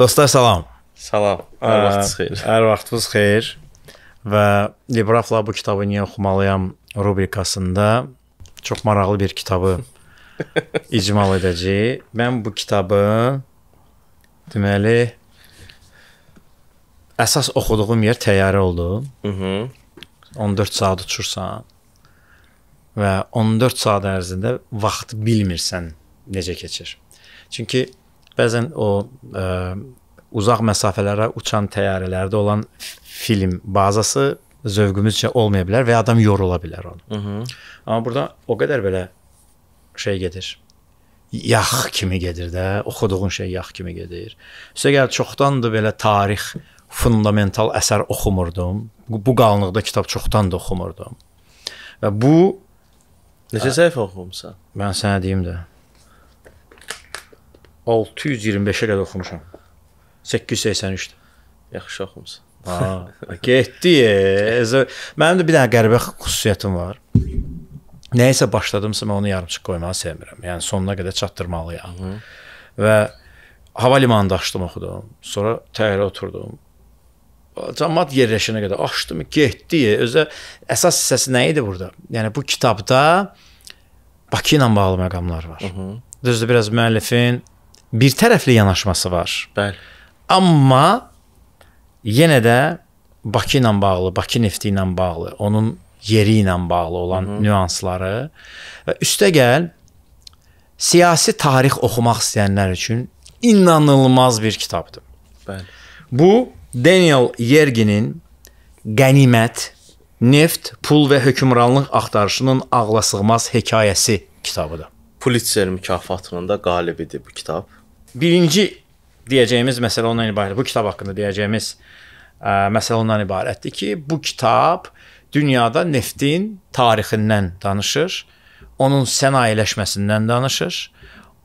Dostlar salam. Salam. Hər vaxtınız xeyir. Hər vaxtınız xeyir. Və Librafla bu kitabı niyə oxumalıyam rubrikasında çox maraqlı bir kitabı icmal edəcəyik. Mən bu kitabı deməli əsas oxuduğum yer təyyarə oldu. Mhm. 14 saat uçursan və 14 saat ərzində vaxtı bilmirsən necə keçir. Çünki bəzən o ə, e, uzaq məsafələrə uçan təyyarələrdə olan film bazası zövqümüzcə olmaya bilər və adam yorula bilər onu. Hı -hı. Amma burada o qədər belə şey gedir. Yax kimi gedir də, oxuduğun şey yax kimi gedir. Üstəgəl çoxdandır belə tarix fundamental əsər oxumurdum. Bu, bu qalınlıqda kitab çoxdan da oxumurdum. Və bu Neçə səhifə oxumusan? Mən sənə deyim də. 625-ə qədər oxumuşam. 883-dir. Yaxşı oxumusan. Ha, getdi. Mənim də bir dənə qəribə xüsusiyyətim var. Nəyisə başladımsa mən onu yarımçıq qoymağı sevmirəm. Yəni sonuna qədər çatdırmalıyam. Hı. Və hava limanında açdım oxudum. Sonra təyyarə oturdum. Cəmaət yerləşənə qədər açdım, getdi. Özə əsas hissəsi nə idi burada? Yəni bu kitabda Bakı ilə bağlı məqamlar var. Düzdür, biraz müəllifin bir tərəfli yanaşması var. Bəli. Amma yenə də Bakı ilə bağlı, Bakı nefti ilə bağlı, onun yeri ilə bağlı olan Hı -hı. nüansları və üstəgəl siyasi tarix oxumaq istəyənlər üçün inanılmaz bir kitabdır. Bəli. Bu Daniel Yergin'in Qənimət, Neft, Pul və Hökmranlıq Axtarışının ağla sığmaz hekayəsi kitabıdır. Pulitzer mükafatının da qalibidir bu kitab. Birinci deyəcəyimiz məsələ ondan ibarətdir. Bu kitab haqqında deyəcəyimiz ə, məsələ ondan ibarətdir ki, bu kitab dünyada neftin tarixindən danışır, onun sənayeləşməsindən danışır,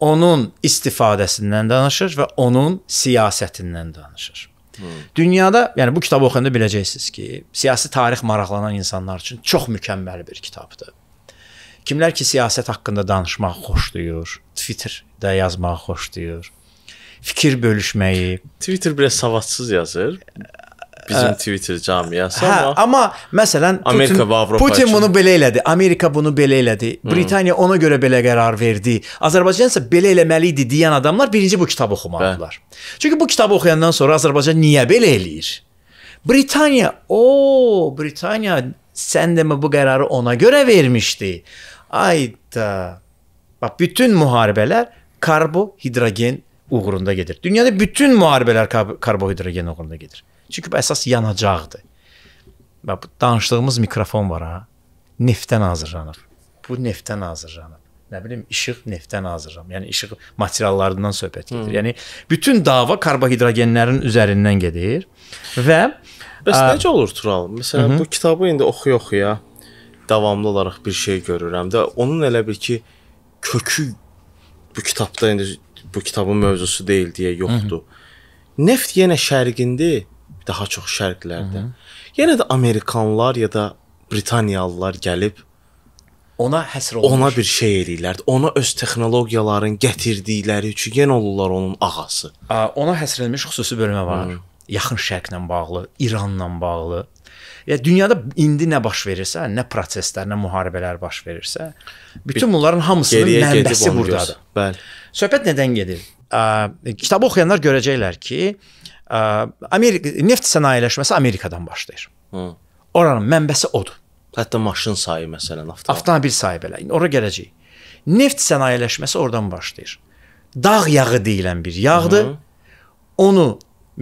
onun istifadəsindən danışır və onun siyasətindən danışır. Hmm. Dünyada, yəni bu kitabı oxuyanda biləcəksiniz ki, siyasi tarix maraqlanan insanlar üçün çox mükəmməl bir kitabdır. Kimlər ki, siyasət haqqında danışmağı xoşlayır, Twitter-də yazmağı xoşlayır, fikir bölüşmeyi. Twitter biraz savadsız yazır. Bizim ə, ee, Twitter camiası hə, ama amma Amerika Putin, və Putin üçün. bunu belə Amerika bunu belə elədi, Hı. Hmm. ona göre belə karar verdi. Azərbaycan isə belə diyen adamlar birinci bu kitabı oxumalıdılar. Bə. Çünkü bu kitabı oxuyandan sonra Azerbaycan niye belə Britanya, o Britanya sen de mi bu kararı ona görə vermişdi. Ayda. bak bütün müharibələr karbohidrogen uğrunda gedir. Dünyada bütün müharibələr kar karbohidrogen uğrunda gedir. Çünki bu əsas yanacaqdır. Və bu danışdığımız mikrofon var ha. Neftdən hazırlanır. Bu neftdən hazırlanır. Nə bilim işıq neftdən hazırlanır. Yəni işıq materiallarından söhbət gedir. Hmm. Yəni bütün dava karbohidrogenlərin üzərindən gedir və Bəs ə, necə olur Tural? Məsələn, hı -hı. bu kitabı indi oxuya-oxuya davamlı olaraq bir şey görürəm də onun elə bir ki kökü bu kitabda indi bu kitabın mövzusu deyil deyə yoxdur. Hı-hı. Neft yenə şərqindir, daha çox şərqlərdə. Hı-hı. Yenə də Amerikanlar ya da Britaniyalılar gəlib ona həsr olunur. Ona bir şey eləyirlər. Ona öz texnologiyaların gətirdikləri üçün yenə olurlar onun ağası. Ona həsr edilmiş xüsusi bölmə var. Hı-hı. Yaxın Şərqlə bağlı, İranla bağlı ya dünyada indi nə baş verirsə, nə proseslər, nə müharibələr baş verirsə, bütün bunların hamısının mənbəsi burdadır. Bəli. Söhbət nədən gedir? Kitabı oxuyanlar görəcəklər ki, Amerika neft sənayeləşməsi Amerikadan başlayır. Hı. Oranın mənbəsi odur. Hətta maşın sayı məsələn, avtomobil, avtomobil sayı belə. Ora gələcək. Neft sənayeləşməsi oradan başlayır. Dağ yağı deyilən bir yağdır. Hı -hı. Onu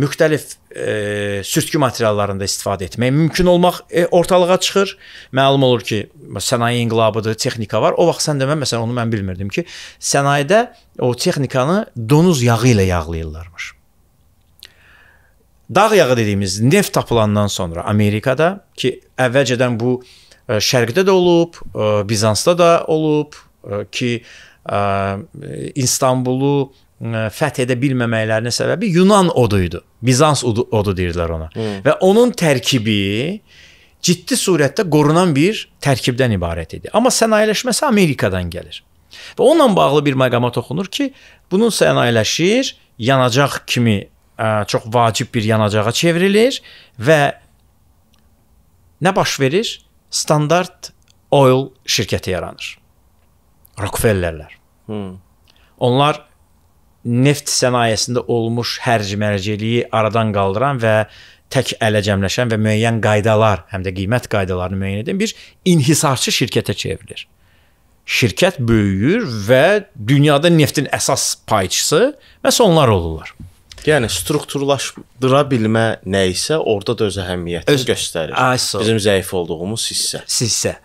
müxtəlif e, sürtkü materiallarında istifadə etmək mümkün olmaq e, ortalığa çıxır. Məlum olur ki, sənaye inqilabıdır, texnika var. O vaxt sən demə, məsələn, onu mən bilmirdim ki, sənayedə o texnikanı donuz yağı ilə yağlayırlarmış. Dağ yağı dediyimiz neft tapılandan sonra Amerikada ki, əvvəlcədən bu ə, e, Şərqdə də olub, ə, e, Bizansda da olub ə, e, ki, ə, İstanbulu E, fəth edə bilməməklərinin səbəbi Yunan oduydu. Bizans odu, odu deyirlər ona. Hmm. Və onun tərkibi ciddi surətdə qorunan bir tərkibdən ibarət idi. Amma sənayeləşməsi Amerikadan gəlir. Və onunla bağlı bir məqama toxunur ki, bunun sənayeləşir, yanacaq kimi ə, e, çox vacib bir yanacağa çevrilir və nə baş verir? Standart Oil şirkəti yaranır. Rockefellerlər. Hmm. Onlar neft sənayesində olmuş hərc-mərciliyi aradan qaldıran və tək ələcəmləşən və müəyyən qaydalar, həm də qiymət qaydalarını müəyyən edən bir inhisarçı şirkətə çevrilir. Şirkət böyüyür və dünyada neftin əsas payçısı məhz onlar olurlar. Yəni strukturlaşdıra bilmə nə isə orada da öz əhəmiyyətini öz, göstərir. Aso. Bizim zəif olduğumuz hissə. Hissə.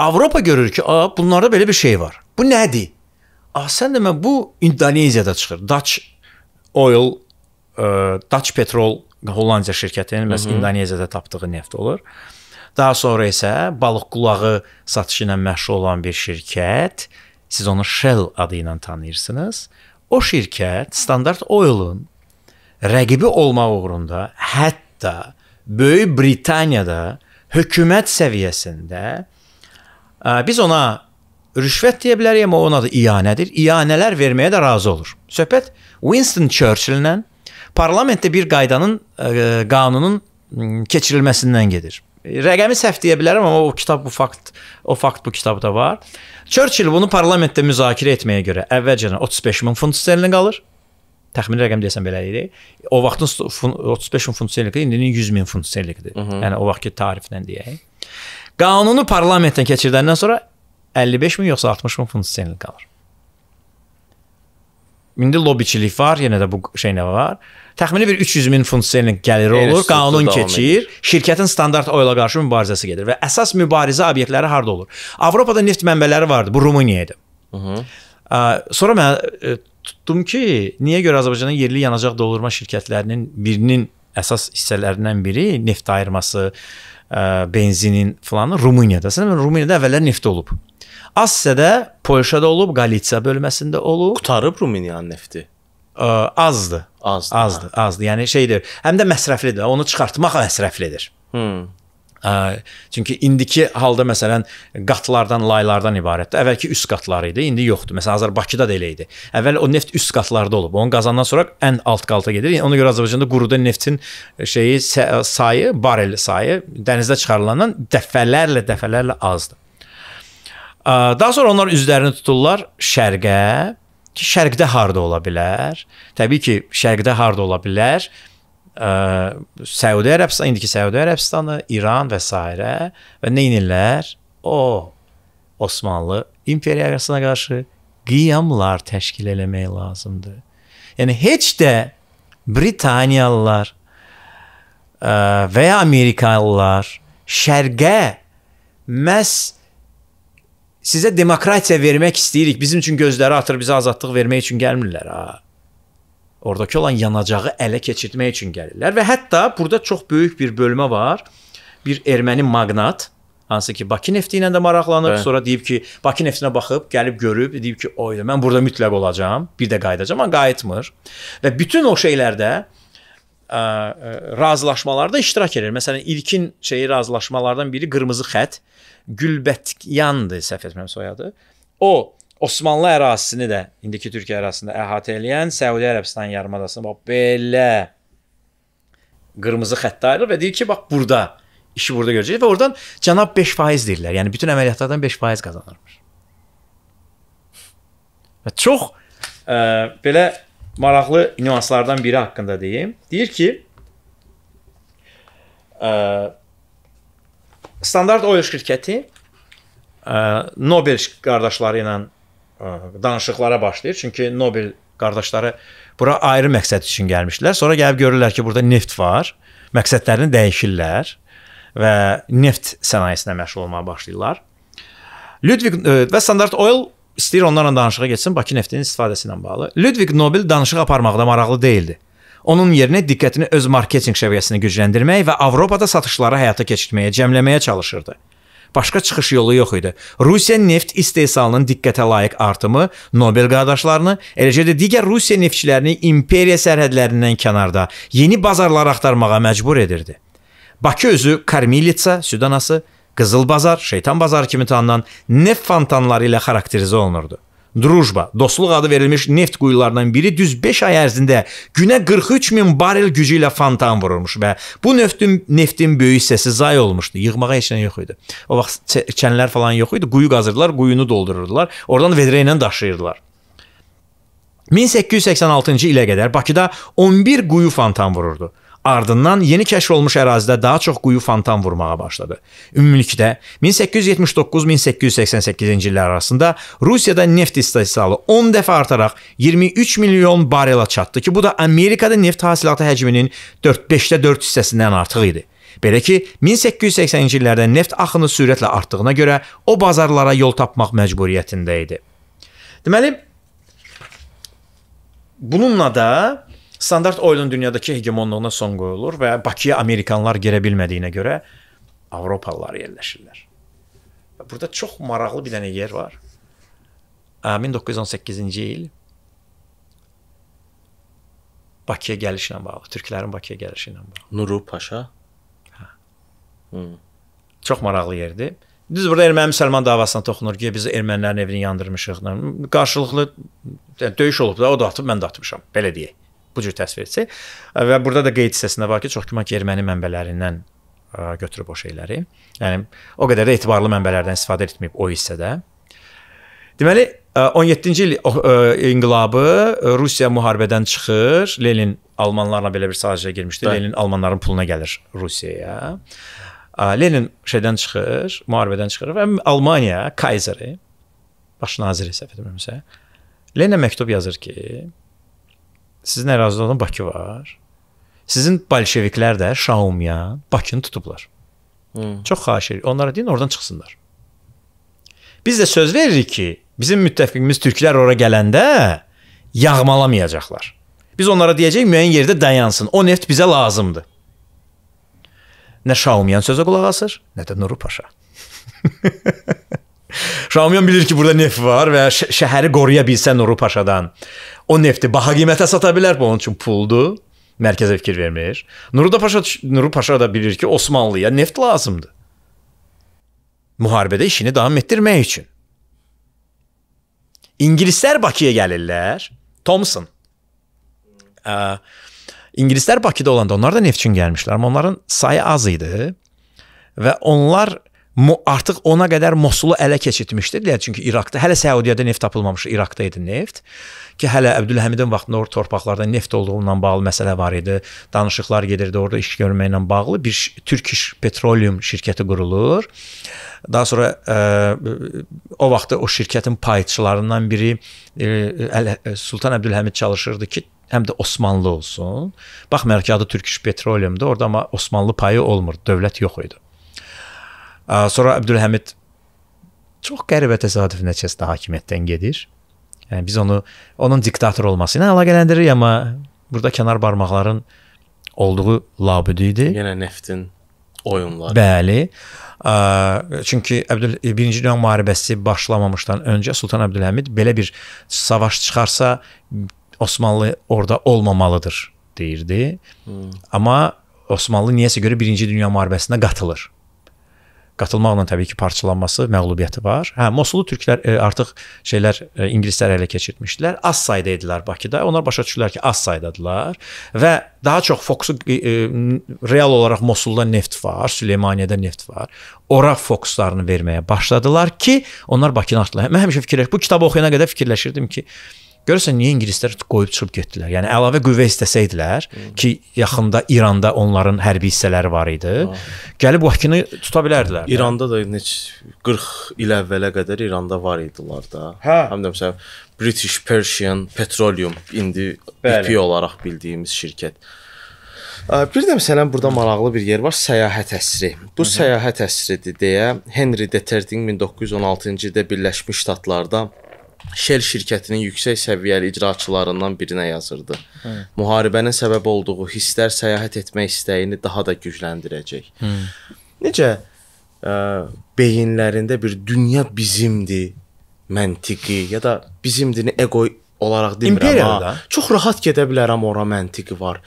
Avropa görür ki, a, bunlarda belə bir şey var. Bu nədir? Ah, sən demə bu İndoneziyada çıxır. Dutch Oil, ə, e, Dutch Petrol Hollandiya şirkətinin yəni məs mhm. İndoneziyada tapdığı neft olur. Daha sonra isə balıq qulağı satışı ilə məşğul olan bir şirkət, siz onu Shell adı ilə tanıyırsınız. O şirkət Standard Oil-un rəqibi olmaq uğrunda hətta Böyük Britaniyada hökumət səviyyəsində ə, e, biz ona rüşvət deyə bilərik, amma ona da iyanədir. İyanələr verməyə də razı olur. Söhbət Winston Churchill-lə parlamentdə bir qaydanın, ə, e, qanunun keçirilməsindən gedir. Rəqəmi səhv deyə bilərəm, amma o kitab bu fakt, o fakt bu kitabda var. Churchill bunu parlamentdə müzakirə etməyə görə əvvəlcədən 35 min funt sterlinq alır. Təxmini rəqəm desəm belə idi. O vaxtın 35 min funt sterlinqi indinin 100 min funt sterlinqdir. Mhm. Yəni o vaxtki tariflə deyək. Qanunu parlamentdən keçirdəndən sonra 55 min yoxsa 60 min funt sterling qalır. İndi lobiçilik var, yenə də bu şey nə var? Təxmini bir 300 min funt sterling gəliri Elə olur, qanun keçir, şirkətin standart oyla qarşı mübarizəsi gedir və əsas mübarizə obyektləri harda olur? Avropada neft mənbələri vardı, bu Rumıniya idi. Sonra mən tutdum ki, niyə görə Azərbaycanın yerli yanacaq doldurma şirkətlərinin birinin əsas hissələrindən biri neft ayırması, ə, benzinin filanı Rumuniyada. Sən Rumuniyada əvvəllər neft olub. Assədə Polşada olub, Qalisiya bölməsində olub. Qutarıb Rumıniyanın nefti. Ə, azdır. Azdır. Azdır, hə. azdır. Yəni şeydir. Həm də məsrəflidir. Onu çıxartmaq məsrəflidir. Hmm. Ə, çünki indiki halda məsələn qatlardan, laylardan ibarətdir. Əvvəlki üst qatları idi, indi yoxdur. Məsələn Azərbaycanda da elə idi. Əvvəl o neft üst qatlarda olub. Onu qazandan sonra ən alt qalta gedir. Yəni ona görə Azərbaycanda quruda neftin şeyi sayı, barel sayı dənizdə çıxarılandan dəfələrlə, dəfələrlə azdır. Daha sonra onlar üzlərini tuturlar şərqə, ki şərqdə harda ola bilər? Təbii ki, şərqdə harda ola bilər? Ə, Səudi Ərəbistan, indiki Səudi Ərəbistanı, İran və s. və nə edirlər? O Osmanlı imperiyasına qarşı qiyamlar təşkil eləmək lazımdır. Yəni heç də Britaniyalılar ə, və ya Amerikalılar şərqə məs sizə demokratiya vermək istəyirik. Bizim üçün gözləri atır, bizə azadlıq vermək üçün gəlmirlər ha. Oradakı olan yanacağı ələ keçirtmək üçün gəlirlər və hətta burada çox böyük bir bölmə var. Bir erməni maqnat hansı ki Bakı nefti ilə də maraqlanıb, Bəli. sonra deyib ki, Bakı neftinə baxıb, gəlib görüb, deyib ki, oy, mən burada mütləq olacağam, bir də qayıdacağam, amma qayıtmır. Və bütün o şeylərdə ə, razılaşmalarda iştirak edir. Məsələn, ilkin şeyi razılaşmalardan biri qırmızı xətt. Gülbətyandı səhv etmirəm soyadı. O Osmanlı ərazisini də indiki Türkiyə ərazisində əhatə edən Səudi Ərəbistan yarımadasını bax belə qırmızı xəttə ayırır və deyir ki, bax burada işi burada görəcək və oradan cənab 5% deyirlər. Yəni bütün əməliyyatlardan 5% qazanırmış. Və çox ə, e, belə maraqlı nüanslardan biri haqqında deyim. Deyir ki, ə, e, Standard Oil şirkəti ə, e, Nobel qardaşları ilə ə, e, danışıqlara başlayır. Çünki Nobel qardaşları bura ayrı məqsəd üçün gəlmişdilər. Sonra gəlib görürlər ki, burada neft var. Məqsədlərini dəyişirlər və neft sənayesinə məşğul olmağa başlayırlar. Ludwig ə, e, və Standard Oil istəyir onlarla danışığa getsin Bakı neftinin istifadəsi ilə bağlı. Ludwig Nobel danışıq aparmaqda maraqlı değildi. Onun yerinə diqqətini öz marketinq səviyyəsini gücləndirmək və Avropada satışları həyata keçirməyə, cəmləməyə çalışırdı. Başqa çıxış yolu yox idi. Rusiya neft istehsalının diqqətə layiq artımı Nobel qardaşlarını, eləcə də digər Rusiya neftçilərini imperiya sərhədlərindən kənarda yeni bazarlar axtarmağa məcbur edirdi. Bakı özü Karmelitsa, Südanası, Qızıl bazar, Şeytan bazarı kimi tanınan neft fontanları ilə xarakterizə olunurdu. Drujba, dostluq adı verilmiş neft quyularından biri düz 5 ay ərzində günə 43 min barel gücü ilə fontan vururmuş və bu neftin neftin böyük hissəsi zay olmuşdu. Yığmağa heç nə yox idi. O vaxt çənlər falan yox idi. Quyu qazırdılar, quyunu doldururdular. Oradan vedrə ilə daşıyırdılar. 1886-cı ilə qədər Bakıda 11 quyu fontan vururdu. Ardından yeni kəşf olunmuş ərazidə daha çox quyu fontan vurmağa başladı. Ümumilikdə 1879-1888-ci illər arasında Rusiyada neft istehsalı 10 dəfə artaraq 23 milyon barelə çatdı ki, bu da Amerikada neft hasilatı həcminin 4/5-də 4 hissəsindən artıq idi. Belə ki, 1880-ci illərdə neft axını sürətlə artdığına görə o bazarlara yol tapmaq məcburiyyətində idi. Deməli, bununla da Standart oilun dünyadakı hegemonluğuna son qoyulur və Bakıya Amerikanlar girə bilmədiyinə görə Avropalılar yerləşirlər. Burada çox maraqlı bir dənə yer var. 1918-ci il Bakıya gəlişlə bağlı, türklərin Bakıya gəlişi ilə bağlı. Nuru Paşa. Hə. Hmm. Çox maraqlı yerdir. Düz burada erməni-müsəlman davasına toxunur ki, biz ermənilərin evini yandırmışıq. Qarşılıqlı yəni döyüş olub da, o da atıb, mən də atmışam, belə deyək bu cür təsvir etsə və burada da qeyd hissəsində var ki, çox güman ki, erməni mənbələrindən e, götürüb o şeyləri. Yəni o qədər də etibarlı mənbələrdən istifadə etməyib o hissədə. Deməli 17-ci e, il e, inqilabı Rusiya müharibədən çıxır. Lenin almanlarla belə bir sazişə girmişdi. Bəli. Lenin almanların puluna gəlir Rusiyaya. Lenin şeydən çıxır, müharibədən çıxır və Almaniya Kayseri baş naziri səhv etmirəmsə Leninə məktub yazır ki, Sizin ərazidə Bakı var. Sizin bolşeviklər də Şaumyan Bakını tutublar. Hmm. Çox xahiş edirik. Onlara deyin oradan çıxsınlar. Biz də söz veririk ki, bizim müttəfiqimiz türklər ora gələndə yağmalamayacaqlar. Biz onlara deyəcəyik müəyyən yerdə dayansın. O neft bizə lazımdır. Nə Şaumyan sözə qulaq asır, nə də Nuru Paşa. Şaumyan bilir ki, burada neft var və şəhəri qoruya bilsə Nuru Paşadan, O nefti baha qiymətə sata bilər, bu onun üçün puldur. Mərkəzə fikir vermir. Nurullah Paşa Nuru Paşa da bilir ki, Osmanlıya neft lazımdır. Müharibədə işini davam etdirmək üçün. İngilislər Bakıya gəlirlər. Thomson. Ə, İngilislər Bakıda olanda onlar da neft üçün gəlmişlər, amma onların sayı az idi və onlar artıq ona qədər Mosulu ələ keçirtmişdi. Deyir, çünki İraqda hələ Səudiyyədə neft tapılmamışdı, İraqda idi neft. Ki hələ Əbdülhəmidin vaxtında orada torpaqlarda neft olduğundan bağlı məsələ var idi. Danışıqlar gedirdi orada iş görməklə bağlı bir Turkish Petroleum şirkəti qurulur. Daha sonra ə, e, o vaxtda o şirkətin payçılarından biri e, ə, e, Sultan Əbdülhəmid çalışırdı ki, həm də Osmanlı olsun. Baxmayaraq ki adı Turkish Petroleumdur, orada amma Osmanlı payı olmur, dövlət yox idi. Sonra Əbdülhəmid çox qəribə təsadüf nəticəsində hakimiyyətdən gedir. Yəni biz onu onun diktator olması ilə əlaqələndiririk, amma burada kənar barmaqların olduğu labüd idi. Yenə neftin oyunları. Bəli. Çünki Əbdül 1-ci Dünya müharibəsi başlamamışdan öncə Sultan Əbdülhəmid belə bir savaş çıxarsa Osmanlı orada olmamalıdır deyirdi. Hmm. Amma Osmanlı niyəsə görə 1-ci Dünya müharibəsində qatılır qatılmaqla təbii ki, parçalanması, məğlubiyyəti var. Hə, Mosulu türklər e, artıq şeylər e, ingilislər ələ keçirmişdilər. Az sayda idilər Bakıda. Onlar başa düşdülər ki, az saydadılar və daha çox fokusu e, e real olaraq Mosulda neft var, Süleymaniyədə neft var. Ora fokuslarını verməyə başladılar ki, onlar Bakını artılar. Mən həmişə fikirləşirəm. Bu kitabı oxuyana qədər fikirləşirdim ki, Görürsən niyə ingilislər qoyub çıxıb getdilər? Yəni əlavə qüvvə istəsəydilər hmm. ki, yaxında İranda onların hərbi hissələri var idi. Hmm. Gəlib Bakını tuta bilərdilər. İranda da neç 40 il əvvələ qədər İranda var idilər də. Hə. Həm də məsələn British Persian Petroleum indi BP olaraq bildiyimiz şirkət. Bir də məsələn burada maraqlı bir yer var, səyahət əsri. Bu Hı -hı. səyahət əsridir deyə Henry Deterding 1916-cı ildə Birləşmiş Ştatlarda Shell şirkətinin yüksək səviyyəli icraçılarından birinə yazırdı. Hı. Müharibənin səbəb olduğu hisslər səyahət etmək istəyini daha da gücləndirəcək. Hı. Necə ə, e, beyinlərində bir dünya bizimdir məntiqi ya da bizimdir ego olaraq demirəm amma çox rahat gedə bilərəm ora məntiqi var.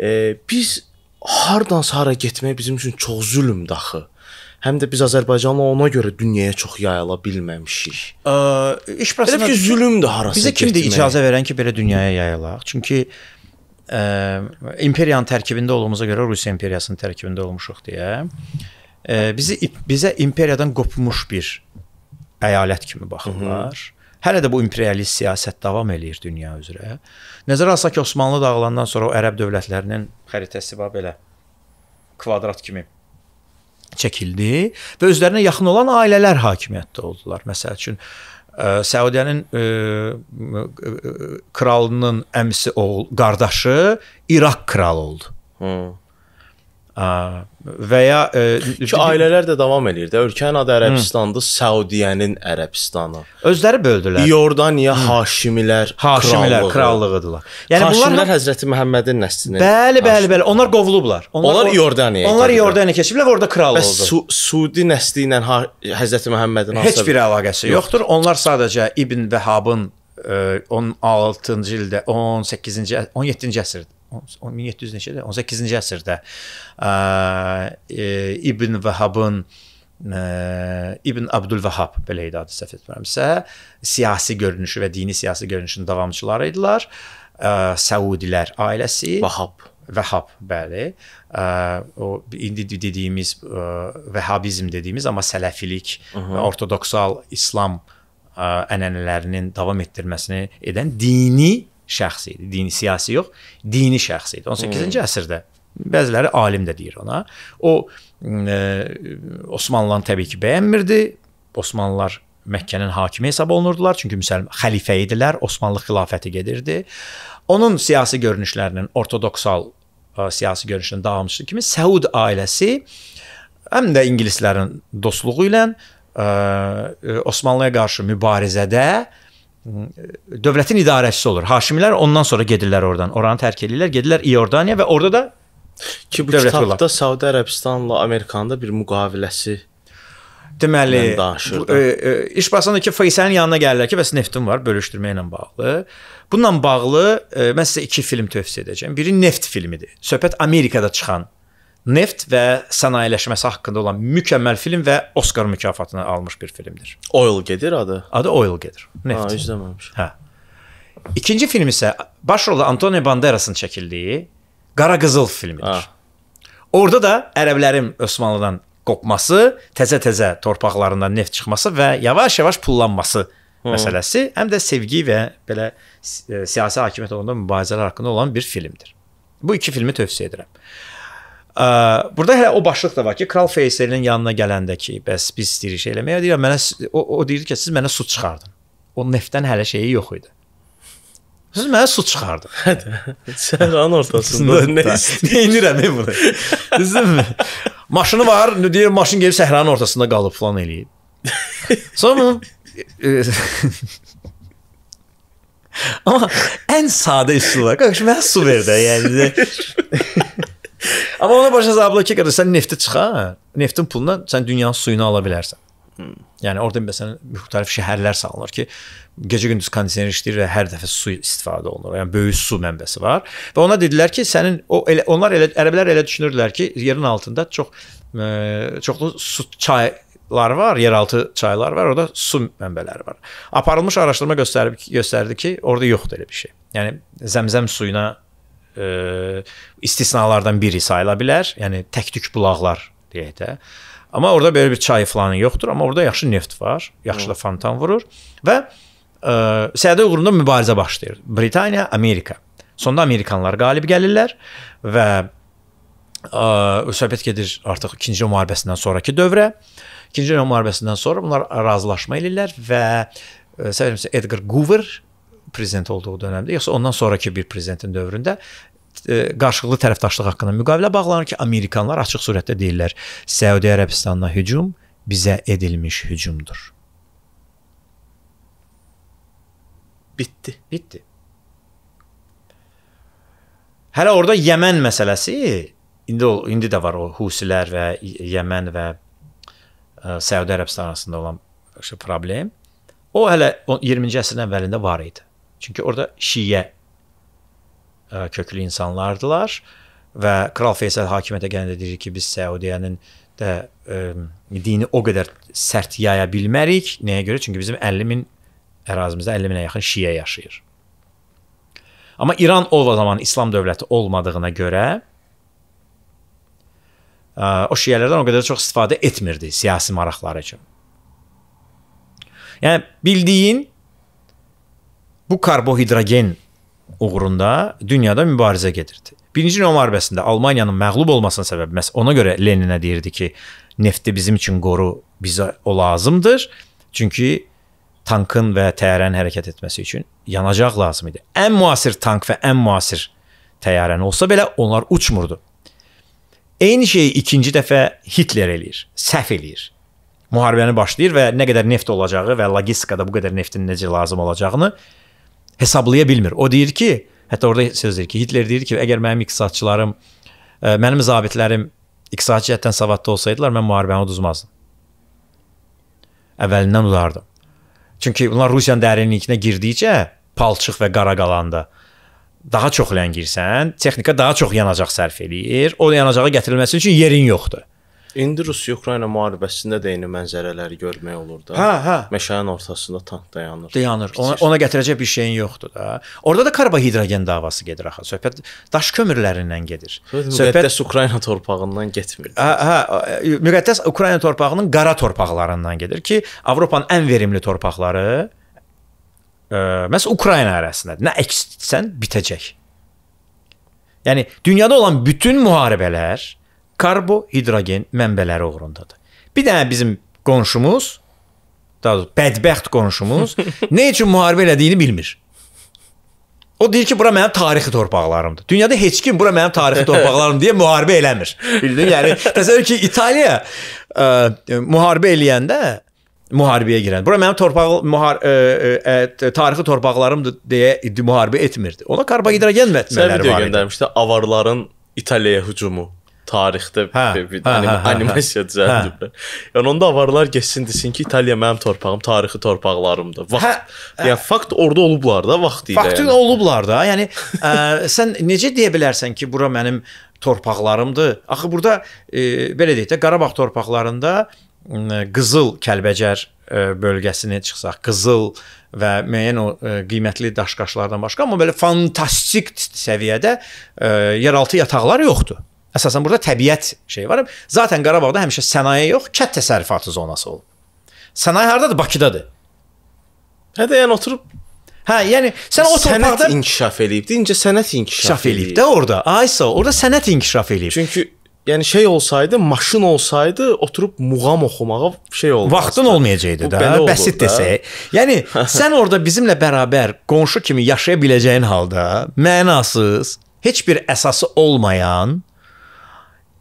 E, biz hardansa hara getmək bizim üçün çox zülmdür axı həm də biz Azərbaycanla ona görə dünyaya çox yayıla bilməmişik. Ə, iş prosesi Elə ki zülm də harasa. Bizə kim də icazə verən ki, belə dünyaya yayılaq? Çünki ə, imperiyanın tərkibində olduğumuza görə Rusiya imperiyasının tərkibində olmuşuq deyə ə, bizi bizə imperiyadan qopmuş bir əyalət kimi baxırlar. Hı -hı. Hələ də bu imperialist siyasət davam eləyir dünya üzrə. Nəzərə alsaq ki, Osmanlı dağılandan sonra o ərəb dövlətlərinin xəritəsi var belə kvadrat kimi çəkildi və özlərinə yaxın olan ailələr hakimiyyətdə oldular. Məsəl üçün e, Səudiyyənin e, e, kralının əmisi oğul qardaşı İraq kralı oldu. Hmm və ya e, ki, ailələr də davam eləyir də. Ölkənin adı Ərəbistandır, Səudiyyənin Ərəbistanı. Özləri böldülər. Yordaniya Haşimilər, Haşimilər krallığıdılar. Yəni Haşimlər bunlar Həzrəti Məhəmmədin nəslinin. Bəli, bəli, bəli. Onlar qovulublar. Onlar, onlar Yordaniyaya. Onlar Yordaniyaya keçiblər, orada kral Bəs oldu. Bəs Su Sudi nəsli ilə Həzrəti Məhəmmədin heç bir əlaqəsi yoxdur. Onlar sadəcə İbn Vəhabın 16-cı e, ildə 18-ci 17-ci əsrdə 1700 neçədə 18-ci əsrdə ə, İbn Vəhabın ə, e, İbn Abdülvahab belə idi adı səhv etmirəmsə, siyasi görünüşü və dini siyasi görünüşün davamçıları idilər. Ə, Səudilər ailəsi Vahab Vəhhab, bəli. O indi dediyimiz Vəhhabizm dediyimiz, amma sələfilik Hı -hı. və ortodoksal İslam ənənələrinin davam etdirməsini edən dini şəxsidir. Dini siyasi yox, dini şəxsidir. 18-ci hmm. əsrdə bəziləri alim də deyir ona. O ə, e, Osmanlıların təbii ki bəyənmirdi. Osmanlılar Məkkənin hakimi hesab olunurdular, çünki müsəlman xəlifə idilər, Osmanlı xilafəti gedirdi. Onun siyasi görünüşlərinin ortodoksal ə, e, siyasi görünüşünün davamçısı kimi Səud ailəsi həm də ingilislərin dostluğu ilə ə, e, Osmanlıya qarşı mübarizədə ə, dövlətin idarəçisi olur. Haşimilər ondan sonra gedirlər oradan. Oranı tərk eləyirlər, gedirlər İordaniya və orada da ki bu kitabda olar. Səudi Ərəbistanla Amerikanın da bir müqaviləsi Deməli, bu, e, e, iş başlandı ki, Feysalın yanına gəlirlər ki, bəs neftim var, bölüşdürmə ilə bağlı. Bununla bağlı e, mən sizə iki film tövsiyə edəcəm. Biri neft filmidir. Söhbət Amerikada çıxan Neft və sənayeləşməsi haqqında olan mükəmməl film və Oskar mükafatını almış bir filmdir. Oil gedir adı. Adı Oil gedir. Neft. Ha, izləməmiş. Hə. İkinci film isə baş rolda Antonio Banderas'ın çəkildiyi Qara Qızıl filmidir. Ha. Orada da ərəblərin Osmanlıdan qopması, təzə-təzə torpaqlarından neft çıxması və yavaş-yavaş pullanması Hı. məsələsi həm də sevgi və belə e, siyasi hakimiyyət uğrunda mübarizələr haqqında olan bir filmdir. Bu iki filmi tövsiyə edirəm. Burada hələ o başlıq da var ki, kral Feyselin yanına gələndə ki, bəs biz istəyirik şey eləməyə, deyirəm mənə o, o deyir ki, siz mənə su çıxardın. O neftdən hələ şeyi yox idi. Siz mənə su çıxardın. Səhranın ortasında nə istəyirəm bunu. Düzdürmü? Maşını var, deyir maşın gəlib səhranın ortasında qalıb falan eləyib. Sonra e, Amma ən sadə üsul var. Qardaş mənə su ver də, yəni. Amma ona başa ablakə qədər sən nefti çıxar, neftin puluna sən dünyanın suyunu ala bilərsən. Hmm. Yəni orada məsələn müxtəlif şəhərlər salınır ki, gecə gündüz kondisioner işləyir və hər dəfə su istifadə olunur. Yəni böyük su mənbəsi var və ona dedilər ki, sənin o elə, onlar elə ərəblər elə düşünürdülər ki, yerin altında çox ə, e, çoxlu su çay lar var, yeraltı çaylar var, orada su mənbələri var. Aparılmış araşdırma göstərib göstərdi ki, orada yoxdur elə bir şey. Yəni Zəmzəm suyuna e, istisnalardan biri sayıla bilər. Yəni tək-tük bulaqlar deyək də. Amma orada belə bir çay falan yoxdur, amma orada yaxşı neft var, yaxşı da fontan vurur və e, səyahət uğrunda mübarizə başlayır. Britaniya, Amerika. Sonda Amerikanlar qalib gəlirlər və ə, e, söhbət gedir artıq 2-ci Dünya müharibəsindən sonrakı dövrə. 2-ci Dünya müharibəsindən sonra bunlar razılaşma eləyirlər və e, səhvimsə Edgar Hoover prezident olduğu dövrdə, yoxsa ondan sonrakı bir prezidentin dövründə e, qarşılıqlı tərəfdaşlıq haqqında müqavilə bağlanır ki, Amerikanlar açıq surətdə deyirlər, Səudiyyə Ərəbistanına hücum bizə edilmiş hücumdur. Bitdi. Bitdi. Hələ orada Yəmən məsələsi indi indi də var o Husilər və Yəmən və e, Səudiyyə Ərəbistanı arasında olan problem. O hələ 20-ci əsrin əvvəlində var idi. Çünki orada şiyə e, köklü insanlardılar və Kral Feysəl hakimiyyətə gələndə deyir ki, biz Səudiyyənin də ə, e, dini o qədər sərt yaya bilmərik. Nəyə görə? Çünki bizim 50 min ərazimizdə 50 minə yaxın şiə yaşayır. Amma İran o zaman İslam dövləti olmadığına görə ə, e, o şiələrdən o qədər çox istifadə etmirdi siyasi maraqları üçün. Yəni bildiyin bu karbohidrogen uğrunda dünyada mübarizə gedirdi. Birinci Dünya müharibəsində Almaniyanın məğlub olmasının səbəbi məhz ona görə Leninə deyirdi ki, nefti bizim üçün qoru, bizə o lazımdır. Çünki tankın və təyyarənin hərəkət etməsi üçün yanacaq lazım idi. Ən müasir tank və ən müasir təyyarən olsa belə onlar uçmurdu. Eyni şeyi ikinci dəfə Hitler eləyir, səhv eləyir. Müharibəni başlayır və nə qədər neft olacağı və logistikada bu qədər neftin necə lazım olacağını hesablaya bilmir. O deyir ki, hətta orada söz deyir ki, Hitler deyir ki, əgər mənim iqtisadçılarım, ə, e, mənim zabitlərim iqtisadi cəhətdən savadlı olsaydılar, mən müharibəni uduzmazdım. Əvvəlindən udardım. Çünki bunlar Rusiyanın dərinliyinə girdikcə palçıq və qara qalanda daha çox ləngirsən, texnika daha çox yanacaq sərf eləyir. O yanacağa gətirilməsi üçün yerin yoxdur. İndi Rusiya-Ukrayna müharibəsində də eyni mənzərələri görmək olur da. Hə, hə. Meşənin ortasında tank dayanır. Dayanır. Ona, ona gətirəcək bir şeyin yoxdur da. Orada da karbohidrogen davası gedir axı. Söhbət daş kömürlərindən gedir. Söhbət, müqəddəs Söhbət müqəddəs Ukrayna torpağından getmir. Hə, hə, müqəddəs Ukrayna torpağının qara torpaqlarından gedir ki, Avropanın ən verimli torpaqları ə, e, məs Ukrayna ərazisindədir. Nə əksən bitəcək. Yəni dünyada olan bütün müharibələr karbohidrogen mənbələri uğrundadır. Bir dənə bizim qonşumuz, daha doğrusu bədbəxt qonşumuz nə üçün müharibə elədiyini bilmir. O deyir ki, bura mənim tarixi torpaqlarımdır. Dünyada heç kim bura mənim tarixi torpaqlarım deyə müharibə eləmir. Bildin? Yəni təsəvvür ki, İtaliya ə, e, müharibə eləyəndə müharibəyə girən. Bura mənim torpaq mühar ə, ə, ə, tarixi torpaqlarımdır deyə müharibə etmirdi. Ona karbohidrogen mətbələri var. Sən video göndərmişdi avarların İtaliyaya hücumu tarixdə hə, bir hə, anima, hə, hə, hə, animasiya düzəldiblər. Hə. Yəni onda avarlar keçsin desin ki, İtaliya mənim torpağım, tarixi torpaqlarımdır. Vaxt. Hə, hə, yəni fakt orada olublar da vaxt idi. Fakt yəni. olublar da. Yəni ə, sən necə deyə bilərsən ki, bura mənim torpaqlarımdır? Axı burada e, belə deyək də Qarabağ torpaqlarında ə, qızıl Kəlbəcər ə, e, bölgəsinə çıxsaq, qızıl və müəyyən o ə, e, qiymətli daşqaşlardan başqa, amma belə fantastik səviyyədə ə, e, yeraltı yataqlar yoxdur. Əsasən burada təbiət şeyi var. Zaten Qarabağda həmişə sənaye yox, kənd təsərrüfatı zonası olub. Sənaye hardadır? Bakıdadır. Hə də yəni oturub Hə, yəni sən o torpaqda inkişaf eləyib. Dincə sənət inkişaf eləyib də orada. Aysa, orada sənət inkişaf eləyib. Çünki yəni şey olsaydı, maşın olsaydı, oturub muğam oxumağa şey olmazdı. Vaxtın olmayacaqdı da. Bəsit desək. Yəni sən orada bizimlə bərabər qonşu kimi yaşaya biləcəyin halda mənasız, heç bir əsası olmayan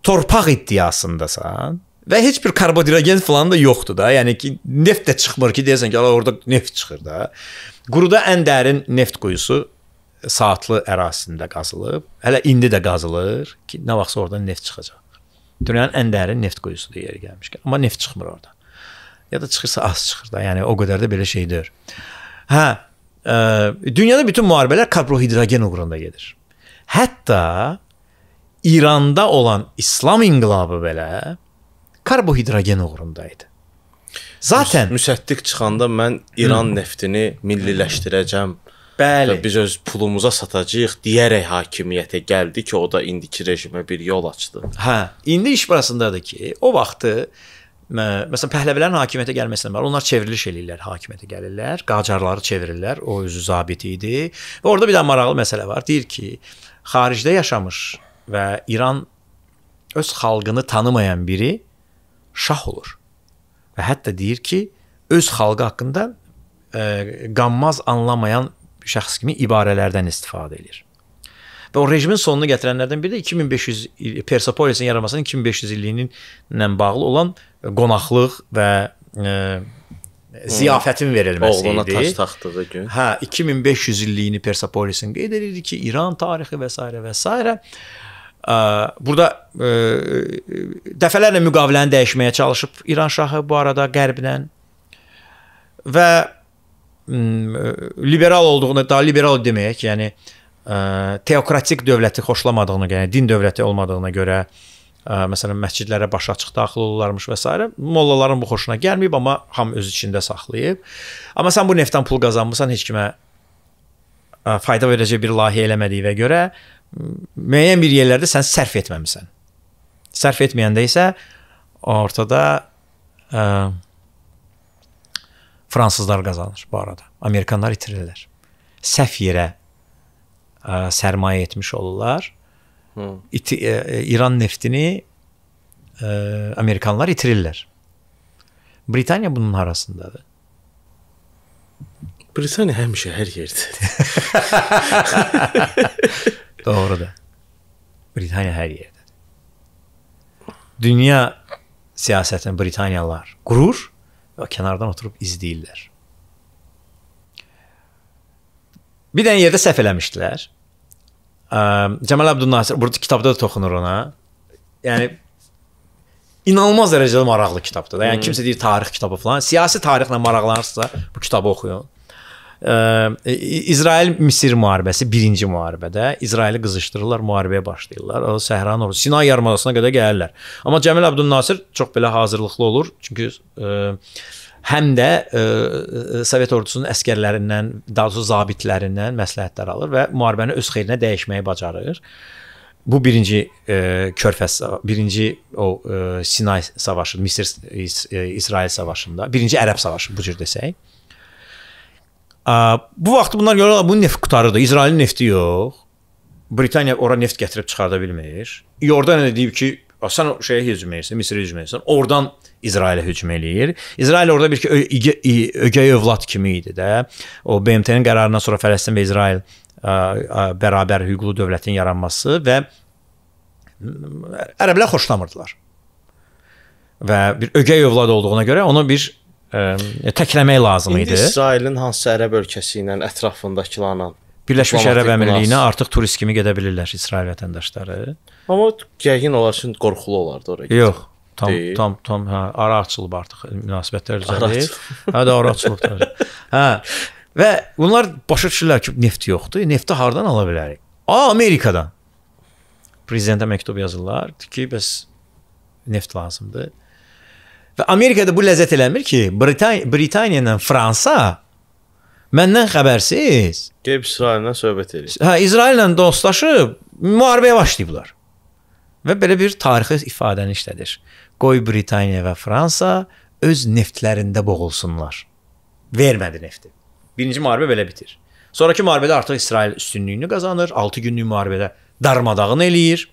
torpaq iddiasındasan və heç bir karbohidrogen falan da yoxdur da. Yəni ki, neft də çıxmır ki, deyəsən ki, orada neft çıxır da. Quruda ən dərin neft quyusu saatlı ərazisində qazılıb. Hələ indi də qazılır ki, nə vaxtsa oradan neft çıxacaq. Dünyanın ən dərin neft quyusudur yeri gəlmiş ki, amma neft çıxmır orada. Ya da çıxırsa az çıxır da. Yəni o qədər də belə şeydir. Hə, ə, e, dünyada bütün müharibələr karbohidrogen uğrunda gedir. Hətta İranda olan İslam inqilabı belə karbohidrogen uğrunda idi. Zaten müsəddiq çıxanda mən İran Hı. neftini milliləşdirəcəm. Bəli. Və biz öz pulumuza satacağıq deyərək hakimiyyətə gəldi ki, o da indiki rejimə bir yol açdı. Hə, indi iş burasındadır ki, o vaxtı məsələn Pəhləvilərin hakimiyyətə gəlməsinə var. Onlar çevriliş eləyirlər, hakimiyyətə gəlirlər, Qacarları çevirirlər. O özü zabit idi. Və orada bir də maraqlı məsələ var. Deyir ki, xaricdə yaşamış və İran öz xalqını tanımayan biri şah olur. Və hətta deyir ki, öz xalqı haqqında ə, e, qanmaz anlamayan şəxs kimi ibarələrdən istifadə edir. Və o rejimin sonunu gətirənlərdən biri də 2500 Persepolisin yaranmasının 2500 illiyinin ilə bağlı olan qonaqlıq və ə, e, ziyafətin verilməsi idi. Oğluna tac taxdığı gün. Hə, 2500 illiyini Persepolisin qeyd edirdi ki, İran tarixi və s. və s. Burada e, e, dəfələrlə müqaviləni dəyişməyə çalışıb İran şahı bu arada qərblə və e, liberal olduğunu, daha liberal deməyək, yəni teokratik dövləti xoşlamadığını, yəni din dövləti olmadığına görə ə, məsələn məscidlərə başı açıq daxil olurlarmış və s. Mollaların bu xoşuna gəlməyib, amma ham öz içində saxlayıb. Amma sən bu neftdən pul qazanmısan, heç kimə ə, fayda verəcək bir layihə eləmədiyinə görə müəyyən bir yerlərdə sən sərf etməmisən. Sərf etməyəndə isə ortada ə, e, fransızlar qazanır bu arada. Amerikanlar itirirlər. Səhv yerə ə, e, sərmayə etmiş olurlar. Hı. İti, ə, e, İran neftini ə, Amerikanlar itirirlər. Britaniya bunun arasındadır. Britaniya həmişə hər yerdədir. Doğrudur. Britaniya hər yerdədir. Dünya siyasətini Britaniyalılar qurur və kənardan oturub izləyirlər. Bir dənə yerdə səhv eləmişdilər. Cəmal Əbdülnasir burada kitabda da toxunur ona. Yəni inanılmaz dərəcədə maraqlı kitabdır. Yəni kimsə deyir tarix kitabı falan, siyasi tarixlə maraqlanırsınızsa bu kitabı oxuyun. İsrail-Misir müharibəsi birinci müharibədə İsraili qızışdırırlar, müharibəyə başlayırlar. O Səhranın ordusu Sinay yarımadasına qədər gəlirlər. Amma Cəmil Abdülnasir çox belə hazırlıqlı olur. Çünki ə, həm də ə, Sovet ordusunun əskərlərindən, daha doğrusu zabitlərindən məsləhətlər alır və müharibəni öz xeyrinə dəyişməyi bacarır. Bu birinci ə, Körfəz birinci o ə, Sinay savaşı, Misir İsrail savaşında, birinci Ərəb savaşı bu cür desək. Bu vaxt bunlar görürlər bu neft qutarıdır. İsrailin nefti yox. Britaniya ora neft gətirib çıxarda bilmir. Yordaniya deyib ki, sən şeyə hücum edirsən, Misirə hücum edirsən. Oradan İsrailə hücum eləyir. İsrail orada bir ki ögey övlad kimi idi də. O BMT-nin qərarından sonra Fələstin və İsrail bərabər hüquqlu dövlətin yaranması və ərəblər xoşlamırdılar və bir ögey övlad olduğuna görə ona bir ə, ehm, təkləmək lazım idi. İndi İsrailin hansı ərəb ölkəsi ilə ətrafındakılarla Birləşmiş Ərəb Əmirliyinə artıq turist kimi gedə bilirlər İsrail vətəndaşları. Amma yəqin onlar üçün qorxulu olardı ora. Yox, tam deyil. tam tam hə ara açılıb artıq münasibətlər düzəlir. Hə də ara açılıbdır. hə. Və bunlar başa düşürlər ki, neft yoxdur. Nefti hardan ala bilərik? A Amerikadan. Prezidentə məktub yazırlar ki, bəs neft lazımdır. Və Amerikada bu ləzzət eləmir ki, Britaniya, Britaniya ilə Fransa məndən xəbərsiz gedib İsraillə söhbət eləyir. Hə, İsraillə dostlaşıb müharibəyə başlayıblar. Və belə bir tarixi ifadəni işlədir. Qoy Britaniya və Fransa öz neftlərində boğulsunlar. Vermədi nefti. Birinci müharibə belə bitir. Sonrakı müharibədə artıq İsrail üstünlüyünü qazanır. 6 günlük müharibədə darmadağın eləyir.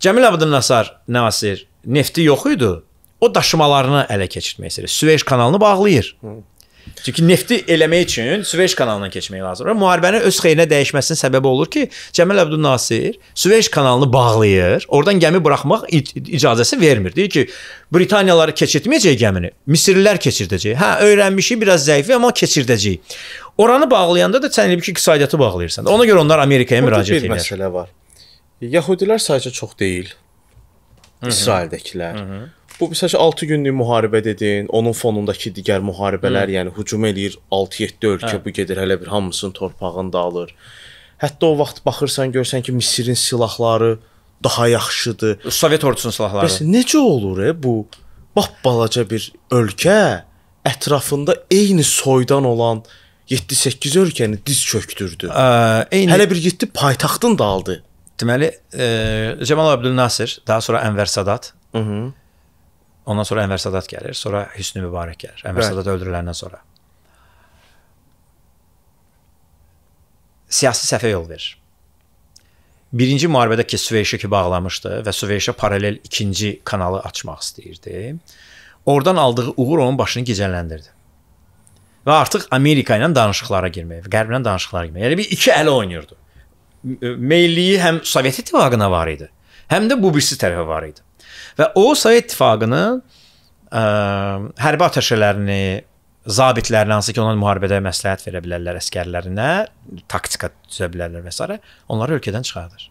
Cəmil Abdülnasar Nasir nefti yox idi o daşımalarını ələ keçirmək istəyir. Süveyş kanalını bağlayır. Hı. Çünki nefti eləmək üçün Süveyş kanalından keçmək lazımdır. Müharibəni öz xeyrinə dəyişməsinin səbəbi olur ki, Cəmal Əbdülnasir Süveyş kanalını bağlayır. Oradan gəmi buraxmaq icazəsi vermir. Deyir ki, Britaniyalılar keçirtməyəcək gəmini. Misirlilər keçirdəcək. Hə, öyrənmişik, biraz zəifi, amma keçirdəcək. Oranı bağlayanda da sən ki, iqtisadiyyatı bağlayırsan. Ona görə onlar Amerikaya müraciət edirlər. Bir məsələ var. Yəhudilər sayca çox deyil. İsraildəkilər. Hı -hı. Bu məsəl üçün 6 günlük müharibə dedin, onun fonundakı digər müharibələr, Hı. yəni hücum eləyir 6-7 ölkə hə. bu gedir, hələ bir hamısının torpağını da alır. Hətta o vaxt baxırsan görsən ki, Misirin silahları daha yaxşıdır. Sovet ordusunun silahları. Bəs necə olur e bu? Bax balaca bir ölkə ətrafında eyni soydan olan 7-8 ölkəni diz çökdürdü. Ə, eyni... Hələ bir getdi paytaxtın da aldı. Deməli, e, Cəmal Əbdülnasir, daha sonra Ənvər Sadat. Hı -hı. Ondan sonra Ənvər Sadat gəlir, sonra Hüsnü Mübarək gəlir. Ənvər Bəli. Sadat öldürüləndən sonra. Siyasi səhvə yol verir. Birinci müharibədə ki, Süveyşi ki bağlamışdı və Süveyşə paralel ikinci kanalı açmaq istəyirdi. Oradan aldığı uğur onun başını gecələndirdi. Və artıq Amerika ilə danışıqlara girməyə, Qərblə danışıqlara girməyə. Yəni bir iki ələ oynayırdı. Meylliyi həm Sovet İttifaqına var idi, həm də bu birisi tərəfə var idi. Və o Sovet İttifaqının ə, e, hərbi atəşələrini zabitlərinə hansı ki, ona müharibədə məsləhət verə bilərlər əskərlərinə, taktika düzə bilərlər və s. onları ölkədən çıxardır.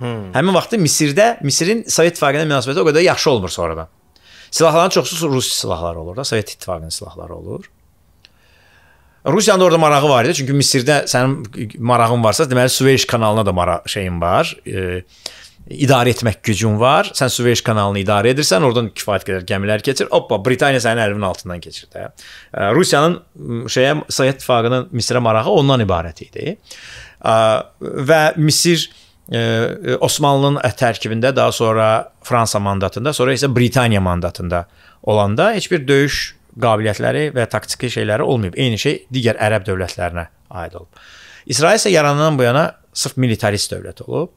Hmm. Həmin vaxtda Misirdə Misirin Sovet İttifaqına münasibəti o qədər yaxşı olmur sonradan. Silahların çoxusu Rus silahları olur da, Sovet İttifaqının silahları olur. Rusiyanın da orada marağı var idi. Çünki Misirdə sənin marağın varsa, deməli Süveyş kanalına da mara şeyin var. E, idarə etmək gücün var. Sən Süveyş kanalını idarə edirsən, oradan kifayət qədər gəmilər keçir. Hoppa, Britaniya sənin əlinin altından keçir də. Rusiyanın şeyə Sovet İttifaqının Misrə marağı ondan ibarət idi. Və Misir Osmanlının tərkibində, daha sonra Fransa mandatında, sonra isə Britaniya mandatında olanda heç bir döyüş qabiliyyətləri və taktiki şeyləri olmayıb. Eyni şey digər ərəb dövlətlərinə aid olub. İsrail isə yaranandan bu yana sırf militarist dövlət olub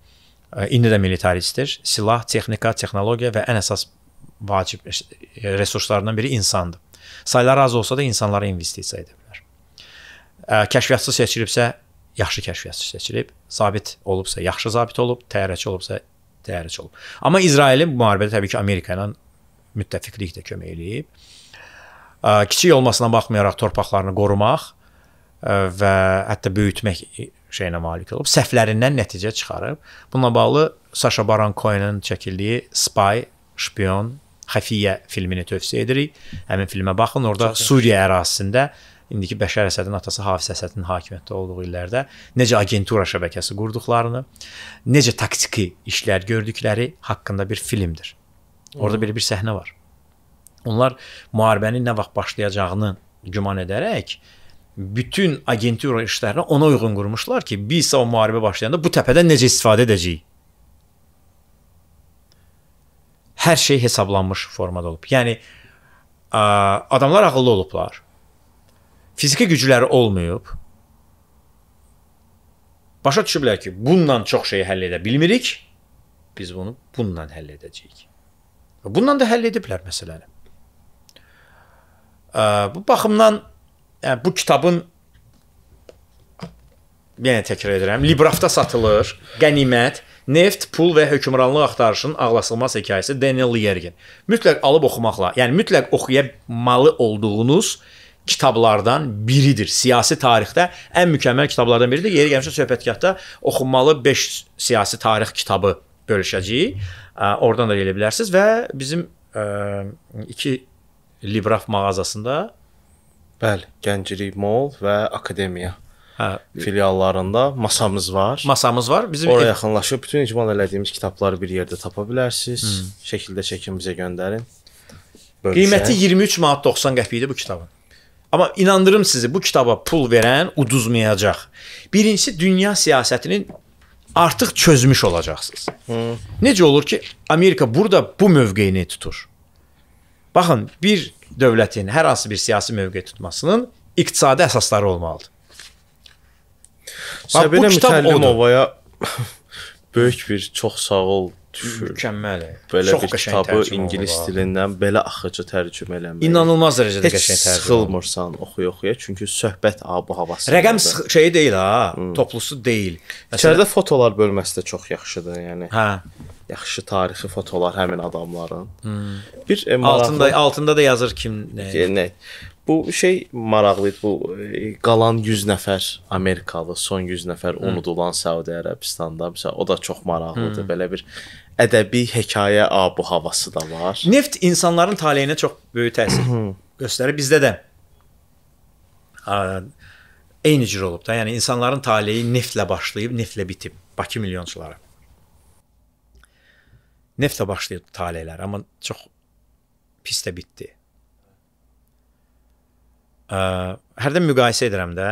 indi də militaristdir. Silah, texnika, texnologiya və ən əsas vacib e, resurslarından biri insandır. Saylar az olsa da insanlara investisiya edə bilər. Kəşfiyyatçı seçilibsə, yaxşı kəşfiyyatçı seçilib, zabit olubsa, yaxşı zabit olub, təyyarəçi olubsa, təyyarəçi olub. Amma İsrailin müharibədə təbii ki, Amerika ilə müttəfiqlik də kömək eləyib. Kiçik olmasına baxmayaraq torpaqlarını qorumaq və hətta böyütmək şeyinə malik olub, səhvlərindən nəticə çıxarıb. Bununla bağlı Saşa Baron Cohen-in çəkildiyi Spy, Şpion, Xəfiyyə filmini tövsiyə edirik. Həmin filmə baxın. Orada Çox Suriya ərazisində indiki Bəşər Əsədin atası Hafiz Əsədin hakimiyyətdə olduğu illərdə necə agentura şəbəkəsi qurduqlarını, necə taktiki işlər gördükləri haqqında bir filmdir. Orada belə bir səhnə var. Onlar müharibənin nə vaxt başlayacağını güman edərək bütün agentura işlərini ona uyğun qurmuşlar ki, biz o müharibə başlayanda bu təpədən necə istifadə edəcəyik? Hər şey hesablanmış formada olub. Yəni ə, adamlar ağıllı olublar. Fiziki gücləri olmayıb. Başa düşüblər ki, bununla çox şeyi həll edə bilmirik. Biz bunu bununla həll edəcəyik. Bununla da həll ediblər məsələni. Ə, bu baxımdan yəni bu kitabın yenə təkrar edirəm, Librafda satılır. Qənimət, neft, pul və hökmranlıq axtarışının ağlasılmaz hekayəsi Daniel Yergin. Mütləq alıb oxumaqla, yəni mütləq oxuya malı olduğunuz kitablardan biridir. Siyasi tarixdə ən mükəmməl kitablardan biridir. Yeri gəlmişdə söhbətgahda oxunmalı 5 siyasi tarix kitabı bölüşəcəyik. Oradan da elə bilərsiniz və bizim 2 Libraf mağazasında Bəli, Gənclik Mall və Akademiya. Hə, filiallarında masamız var. Masamız var. Bizim ora yaxınlaşıb bütün icmal elədiyimiz kitabları bir yerdə tapa bilərsiniz. Hmm. Şəkildə çəkin bizə göndərin. Bölüşə. Qiyməti 23 manat 90 qəpik idi bu kitabın. Amma inandırım sizi bu kitaba pul verən uduzmayacaq. Birincisi dünya siyasətinin artıq çözmüş olacaqsınız. Hmm. Necə olur ki, Amerika burada bu mövqeyini tutur. Baxın, bir dövlətin hər hansı bir siyasi mövqe tutmasının iqtisadi əsasları olmalıdır. Səbinə Mütəllimovaya böyük bir çox sağ ol düşür. Mükəmməl. Belə çox bir kitabı ingilis var. dilindən belə axıcı tərcümə eləmək. İnanılmaz dərəcədə qəşəng tərcümə. Sıxılmırsan oxuya-oxuya, çünki söhbət abı havası. Rəqəm sıx şey deyil ha, hmm. toplusu deyil. Məsələn, İçəridə fotolar bölməsi də çox yaxşıdır, yəni. Hə yaxşı tarixi fotolar həmin adamların. Hmm. Bir e, maraqlı, altında altında da yazır kim nə. Nə. Bu şey maraqlı idi. Bu e, qalan 100 nəfər Amerikalı, son 100 nəfər hmm. unudulan Səudi Ərəbistanda məsəl o da çox maraqlıdır. Hmm. Belə bir ədəbi hekayə abu havası da var. Neft insanların taleyinə çox böyük təsir göstərir. Bizdə də eyni cür olub da. Yəni insanların taleyi neftlə başlayıb, neftlə bitib. Bakı milyonçuları. Neftlə başlayırdı taleylər, amma çox pis də bitdi. Ə, hərdən müqayisə edirəm də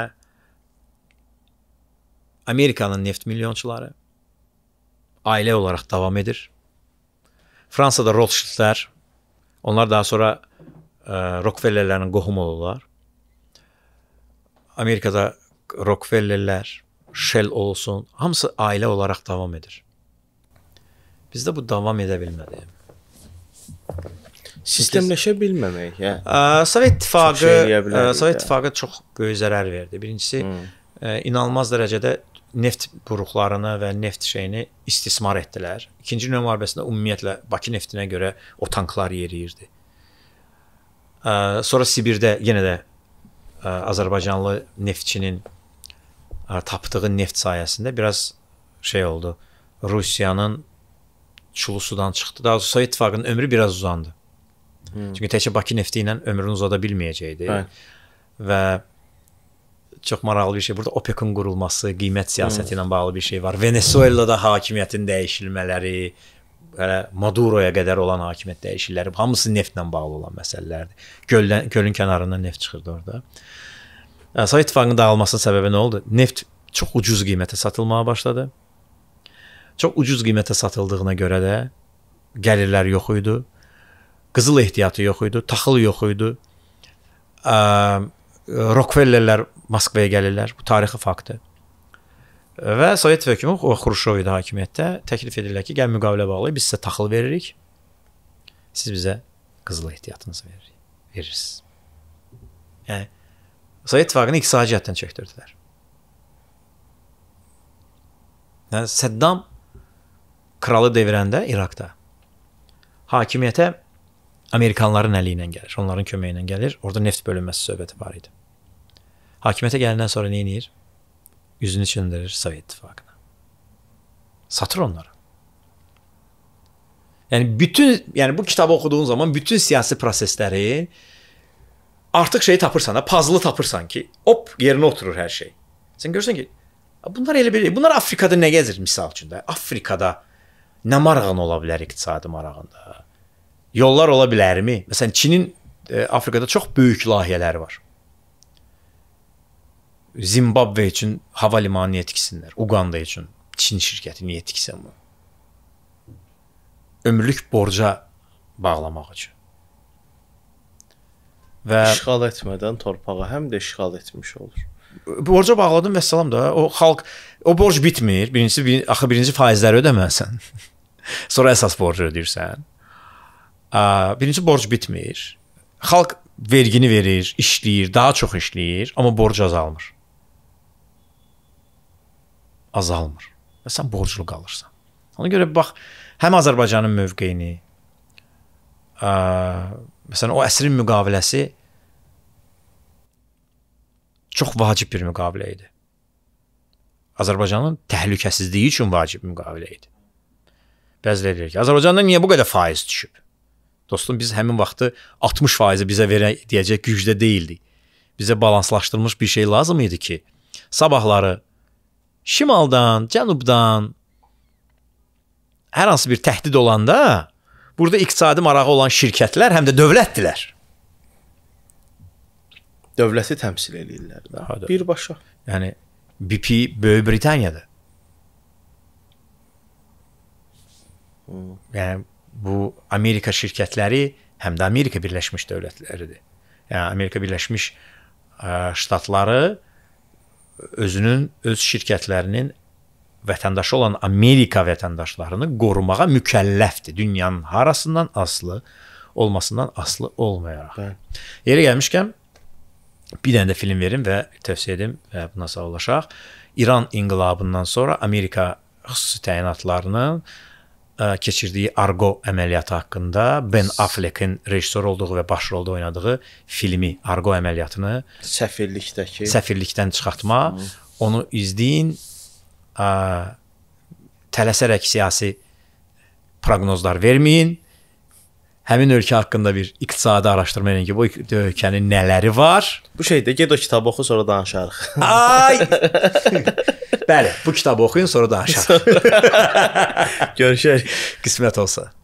Amerikanın neft milyonçuları ailə olaraq davam edir. Fransada Rothschildlər, onlar daha sonra ə, e, Rockefellerlərin qohumu olurlar. Amerikada Rockefellerlər, Shell olsun, hamısı ailə olaraq davam edir. Bizdə bu davam edə bilmədi. Sistemləşə bilməmək, hə. Sovet İttifaqı şey Sovet İttifaqı çox böyük zərər verdi. Birincisi hmm. inanılmaz dərəcədə neft buruqlarını və neft şeyini istismar etdilər. İkinci dünya müharibəsində ümumiyyətlə Bakı neftinə görə o tanklar yeriyirdi. Sonra Sibirdə yenə də Azərbaycanlı neftçinin tapdığı neft sayəsində biraz şey oldu. Rusiyanın çulu sudan çıxdı. Daha doğrusu Sovet İttifaqının ömrü biraz uzandı. Hmm. Çünki təkcə Bakı nefti ilə ömrünü uzada bilməyəcəkdi. Bəli. Və çox maraqlı bir şey burada OPEC-in qurulması, qiymət siyasəti hmm. ilə bağlı bir şey var. Venezuelada hakimiyyətin dəyişilmələri, hələ Maduroya qədər olan hakimiyyət dəyişiklikləri, hamısı neftlə bağlı olan məsələlərdir. Göldən, gölün kənarından neft çıxırdı orada. Sovet İttifaqının dağılmasının səbəbi nə oldu? Neft çox ucuz qiymətə satılmağa başladı. Çox ucuz qiymətə satıldığına görə də gəlirlər yox idi. Qızıl ehtiyatı yox idi, taxıl yox idi. Rockefellerlər Moskvaya gəlirlər. Bu tarixi faktdır. Və Sovet hökumu o Xruşov idi hakimiyyətdə. Təklif edirlər ki, gəl müqavilə bağlayıb biz sizə taxıl veririk. Siz bizə qızıl ehtiyatınızı veririk. Verirsiniz. Yəni Sovet İttifaqını iqtisadi cəhətdən çəkdirdilər. Yəni Səddam kralı deviren de Irak'ta. Hakimiyete Amerikanların eliyle gelir. Onların kömeğiyle gelir. Orada neft bölünmesi söhbəti var idi. Hakimiyete gelenden sonra ne inir? Yüzünü çindirir Sovet İttifakı'na. Satır onları. Yani bütün yani bu kitabı okuduğun zaman bütün siyasi prosesleri artık şeyi tapırsan da puzzle'ı tapırsan ki hop yerine oturur her şey. Sen görürsen ki bunlar elə bir bunlar Afrikada nə gəzir misal üçün də? Afrikada Nə marağın ola bilər iqtisadi marağında? Yollar ola bilərmi? Məsələn, Çinin e, Afrikada çox böyük layihələri var. Zimbabve üçün hava limanı niyə tiksinlər? Uqanda üçün Çin şirkəti niyə tiksin bunu? Ömürlük borca bağlamaq üçün. Və işğal etmədən torpağa həm də işğal etmiş olur borca bağladın və salam da. O xalq o borc bitmir. Birincisi bir, axı birinci faizləri ödəməlisən. Sonra əsas borcu ödəyirsən. Birinci borc bitmir. Xalq vergini verir, işləyir, daha çox işləyir, amma borc azalmır. Azalmır. Və sən borclu qalırsan. Ona görə bax, həm Azərbaycanın mövqeyini, ə, məsələn, o əsrin müqaviləsi çox vacib bir müqavilə idi. Azərbaycanın təhlükəsizliyi üçün vacib müqavilə idi. Bəziləri deyir ki, Azərbaycanda niyə bu qədər faiz düşüb? Dostum, biz həmin vaxtı 60% bizə verə deyəcək gücdə değildik. Bizə balanslaşdırılmış bir şey lazım idi ki, sabahları şimaldan, cənubdan hər hansı bir təhdid olanda burada iqtisadi marağı olan şirkətlər həm də dövlətdilər dövləti təmsil eləyirlər də. Hadi. Birbaşa. Yəni BP Böyük Britaniyadır. Hmm. Yəni bu Amerika şirkətləri həm də Amerika Birləşmiş Dövlətləridir. Yəni Amerika Birləşmiş e, Ştatları özünün öz şirkətlərinin vətəndaşı olan Amerika vətəndaşlarını qorumağa mükəlləfdir. Dünyanın harasından aslı olmasından aslı olmayaraq. Bəli. Yerə gəlmişkən bir dənə də film verim və tövsiyə edim və buna sağollaşaq. İran inqilabından sonra Amerika xüsusi təyinatlarının ə, keçirdiyi Argo əməliyyatı haqqında Ben Affleck-in rejissor olduğu və baş rolda oynadığı filmi Argo əməliyyatını səfirlikdəki səfirlikdən çıxartma, Hı. onu izləyin. Ə, tələsərək siyasi proqnozlar verməyin həmin ölkə haqqında bir iqtisadi araşdırma eləyin ki, bu ölkənin nələri var. Bu şeydə get o kitabı oxu, sonra danışarıq. Ay! Bəli, bu kitabı oxuyun, sonra danışarıq. Görüşərik. Qismət olsa.